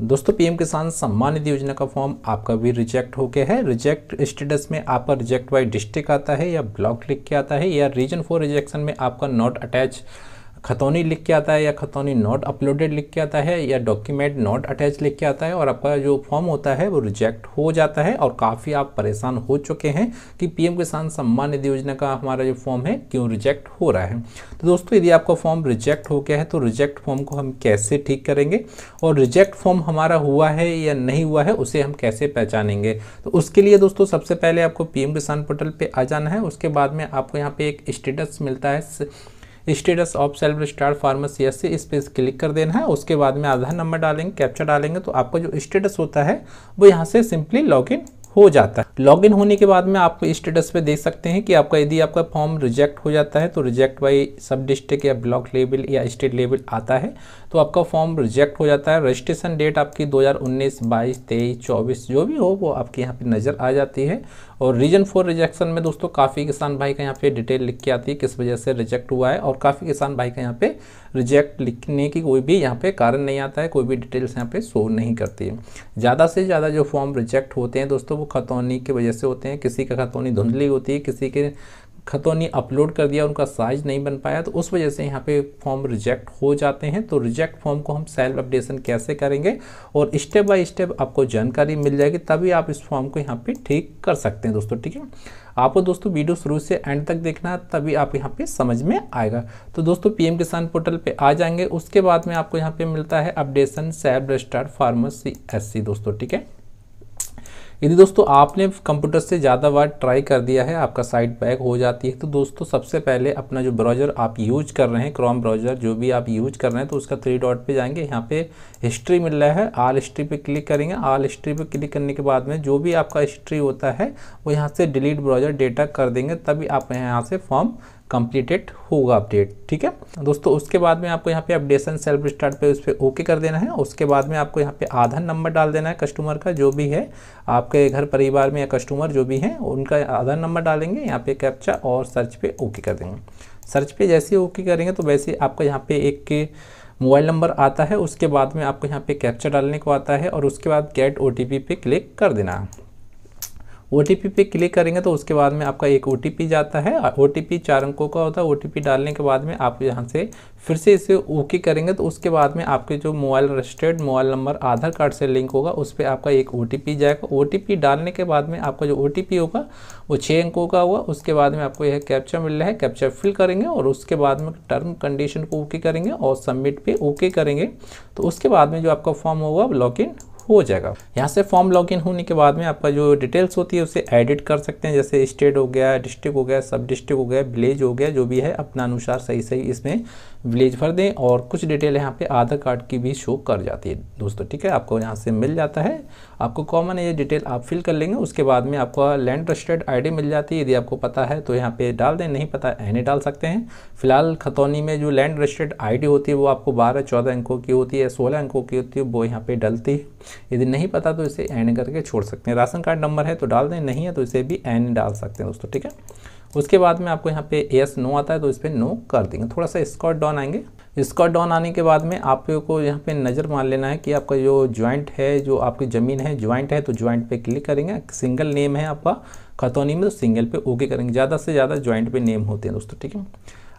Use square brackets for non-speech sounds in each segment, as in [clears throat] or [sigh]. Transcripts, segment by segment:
दोस्तों पीएम किसान सम्मान निधि योजना का फॉर्म आपका भी रिजेक्ट हो गया है रिजेक्ट स्टेटस में आपका रिजेक्ट बाय डिस्ट्रिक्ट आता है या ब्लॉक लिख के आता है या रीजन फॉर रिजेक्शन में आपका नॉट अटैच खतौनी लिख के आता है या खतौनी नॉट अपलोडेड लिख के आता है या डॉक्यूमेंट नॉट अटैच लिख के आता है और आपका जो फॉर्म होता है वो रिजेक्ट हो जाता है और काफ़ी आप परेशान हो चुके हैं कि पीएम किसान सम्मान निधि योजना का हमारा जो फॉर्म है क्यों रिजेक्ट हो रहा है तो दोस्तों यदि आपका फॉर्म रिजेक्ट हो गया है तो रिजेक्ट फॉर्म को हम कैसे ठीक करेंगे और रिजेक्ट फॉर्म हमारा हुआ है या नहीं हुआ है उसे हम कैसे पहचानेंगे तो उसके लिए दोस्तों सबसे पहले आपको पी किसान पोर्टल पर आ जाना है उसके बाद में आपको यहाँ पर एक स्टेटस मिलता है status of self start pharmacy एस इस पर क्लिक कर देना है उसके बाद में आधार नंबर डालेंगे कैप्चर डालेंगे तो आपका जो स्टेटस होता है वो यहाँ से सिंपली लॉग इन हो जाता है लॉगिन होने के बाद में आप स्टेटस पे देख सकते हैं कि आपका यदि आपका फॉर्म रिजेक्ट हो जाता है तो रिजेक्ट बाई सब डिस्ट्रिक्ट या ब्लॉक लेवल या स्टेट लेवल आता है तो आपका फॉर्म रिजेक्ट हो जाता है रजिस्ट्रेशन डेट आपकी 2019, 22, 23, 24 जो भी हो वो आपके यहाँ पे नज़र आ जाती है और रीजन फॉर रिजेक्शन में दोस्तों काफ़ी किसान भाई का यहाँ पे डिटेल लिख के आती है किस वजह से रिजेक्ट हुआ है और काफ़ी किसान भाई का यहाँ पे रिजेक्ट लिखने की कोई भी यहाँ पे कारण नहीं आता है कोई भी डिटेल्स यहाँ पे शो नहीं करती है ज़्यादा से ज़्यादा जो फॉर्म रिजेक्ट होते हैं दोस्तों वो खतौनी की वजह से होते हैं किसी का खतौनी धुंधली होती है किसी के खतौनी अपलोड कर दिया उनका साइज नहीं बन पाया तो उस वजह से यहाँ पे फॉर्म रिजेक्ट हो जाते हैं तो रिजेक्ट फॉर्म को हम सेल्फ अपडेशन कैसे करेंगे और स्टेप बाय स्टेप आपको जानकारी मिल जाएगी तभी आप इस फॉर्म को यहाँ पे ठीक कर सकते हैं दोस्तों ठीक है आपको दोस्तों वीडियो शुरू से एंड तक देखना है तभी आप यहाँ पे समझ में आएगा तो दोस्तों पीएम किसान पोर्टल पे आ जाएंगे उसके बाद में आपको यहाँ पे मिलता है अपडेशन सेल्फ रजिस्टर्ड फार्मर सी दोस्तों ठीक है यदि दोस्तों आपने कंप्यूटर से ज़्यादा बार ट्राई कर दिया है आपका साइट बैक हो जाती है तो दोस्तों सबसे पहले अपना जो ब्राउज़र आप यूज कर रहे हैं क्रोम ब्राउज़र जो भी आप यूज कर रहे हैं तो उसका थ्री डॉट पे जाएंगे यहाँ पे हिस्ट्री मिल रहा है आल हिस्ट्री पे क्लिक करेंगे आल हिस्ट्री पे क्लिक करने के बाद में जो भी आपका हिस्ट्री होता है वो यहाँ से डिलीट ब्राउज़र डेटा कर देंगे तभी आप यहाँ से फॉर्म कंप्लीटेड होगा अपडेट ठीक है दोस्तों उसके बाद में आपको यहाँ पे अपडेशन सेल्फ स्टार्ट पे उस पर ओके कर देना है उसके बाद में आपको यहाँ पे आधार नंबर डाल देना है कस्टमर का जो भी है आपके घर परिवार में या कस्टमर जो भी हैं उनका आधार नंबर डालेंगे यहाँ पे कैप्चा और सर्च पे ओके कर देंगे सर्च पे जैसे ओके करेंगे तो वैसे आपको यहाँ पे एक मोबाइल नंबर आता है उसके बाद में आपको यहाँ पे कैप्चा डालने को आता है और उसके बाद गेट ओ पे क्लिक कर देना है ओ पे क्लिक करेंगे तो उसके बाद में आपका एक ओ जाता है ओ चार अंकों का होता है ओ डालने के बाद में आप यहाँ से फिर से इसे ओके करेंगे तो उसके बाद में आपके जो mobile registered mobile number Aadhaar card से लिंक होगा उस पर आपका एक ओ जाएगा ओ डालने के बाद में आपका जो ओ होगा वो छः अंकों का होगा उसके बाद में आपको यह कैप्चा मिल रहा है कैप्चा फिल करेंगे और उसके बाद में टर्म कंडीशन को ओके करेंगे और सबमिट पे ओके करेंगे तो उसके बाद में जो आपका फॉर्म होगा लॉग इन हो जाएगा यहाँ से फॉर्म लॉगिन होने के बाद में आपका जो डिटेल्स होती है उसे एडिट कर सकते हैं जैसे स्टेट हो गया डिस्ट्रिक्ट हो गया सब डिस्ट्रिक्ट हो गया विलेज हो गया जो भी है अपना अनुसार सही सही इसमें विलेज भर दें और कुछ डिटेल यहाँ पे आधार कार्ड की भी शो कर जाती है दोस्तों ठीक है आपको यहाँ से मिल जाता है आपको कॉमन ये डिटेल आप फिल कर लेंगे उसके बाद में आपको लैंड रजिस्टर्ड आईडी मिल जाती है यदि आपको पता है तो यहाँ पे डाल दें नहीं पता है नहीं डाल सकते हैं फिलहाल खतौनी में जो लैंड रजिस्टर्ड आई होती है वो आपको बारह चौदह अंकों की होती है सोलह अंकों की होती है वो यहाँ पर डलती है यदि नहीं पता तो इसे एन करके छोड़ सकते हैं राशन कार्ड नंबर है तो डाल दें नहीं है तो इसे भी एन डाल सकते हैं दोस्तों ठीक है उसके बाद में आपको यहाँ पे एस नो आता है तो इस पर नो कर देंगे थोड़ा सा स्कॉट डॉन आएंगे स्कॉट डॉन आने के बाद में आपको यहाँ पे नज़र मान लेना है कि आपका जो ज्वाइंट है जो आपकी ज़मीन है ज्वाइंट है तो ज्वाइंट पे क्लिक करेंगे सिंगल नेम है आपका खतौनी में तो सिंगल पे ओके करेंगे ज़्यादा से ज़्यादा ज्वाइंट पे नेम होते हैं दोस्तों ठीक है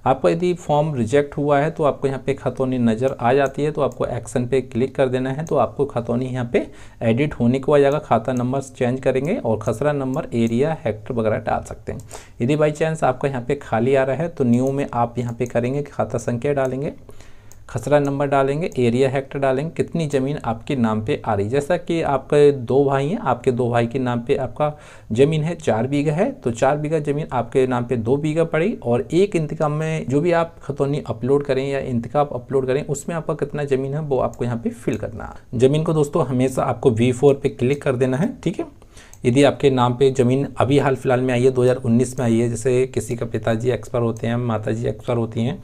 आपका यदि फॉर्म रिजेक्ट हुआ है तो आपको यहाँ पे खतौनी नज़र आ जाती है तो आपको एक्शन पे क्लिक कर देना है तो आपको खतौनी यहाँ पे एडिट होने को आ जाएगा खाता नंबर चेंज करेंगे और खसरा नंबर एरिया हेक्टर वगैरह डाल सकते हैं यदि बाई चांस आपका यहाँ पर खाली आ रहा है तो न्यू में आप यहाँ पर करेंगे खाता संख्या डालेंगे खसरा नंबर डालेंगे एरिया हेक्टर डालेंगे कितनी ज़मीन आपके नाम पे आ रही जैसा कि आपके दो भाई हैं आपके दो भाई के नाम पे आपका ज़मीन है चार बीघा है तो चार बीघा ज़मीन आपके नाम पे दो बीघा पड़ी और एक इंतकाम में जो भी आप खतौनी अपलोड करें या इंतकाम अपलोड करें उसमें आपका कितना ज़मीन है वो आपको यहाँ पर फिल करना ज़मीन को दोस्तों हमेशा आपको वी पे क्लिक कर देना है ठीक है यदि आपके नाम पे ज़मीन अभी हाल फिलहाल में आई है 2019 में आई है जैसे किसी का पिताजी एक्सपायर होते हैं माताजी एक्सपायर होती हैं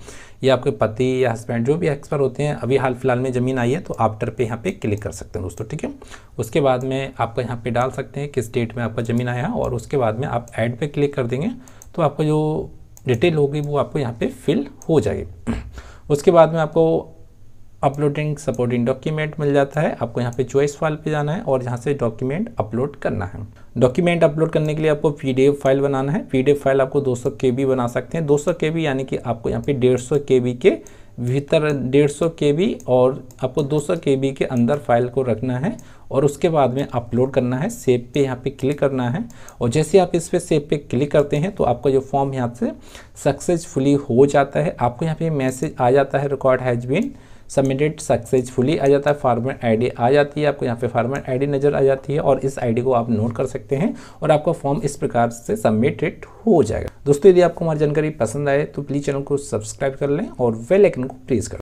या आपके पति या हस्बैंड जो भी एक्सपायर होते हैं अभी हाल फिलहाल में ज़मीन आई है तो आफ्टर पे यहाँ पे क्लिक कर सकते हैं दोस्तों ठीक है उसके बाद में आपका यहाँ पर डाल सकते हैं किस डेट में आपका ज़मीन आया और उसके बाद में आप ऐड पर क्लिक कर देंगे तो आपका जो डिटेल होगी वो आपको यहाँ पर फिल हो जाएगी [clears throat] उसके बाद में आपको अपलोडिंग सपोर्टिंग डॉक्यूमेंट मिल जाता है आपको यहाँ पे चॉइस फाइल पे जाना है और यहाँ से डॉक्यूमेंट अपलोड करना है डॉक्यूमेंट अपलोड करने के लिए आपको पीडीएफ फाइल बनाना है पीडीएफ फाइल आपको 200 केबी बना सकते हैं 200 केबी यानी कि आपको यहाँ पे 150 सौ के भीतर 150 बी और आपको 200 सौ के अंदर फाइल को रखना है और उसके बाद में अपलोड करना है सेब पे यहाँ पे क्लिक करना है और जैसे आप इस पर सेब पे क्लिक करते हैं तो आपका जो फॉर्म यहाँ से सक्सेसफुली हो जाता है आपको यहाँ पे मैसेज आ जाता है record has been submitted successfully आ जाता है फार्मर आईडी आ जाती है आपको यहाँ पे फार्मर आईडी नज़र आ जाती है और इस आईडी को आप नोट कर सकते हैं और आपका फॉर्म इस प्रकार से सबमिटेड हो जाएगा दोस्तों यदि आपको हमारी जानकारी पसंद आए तो प्लीज़ चैनल को सब्सक्राइब कर लें और वेल आइकन को प्रेस कर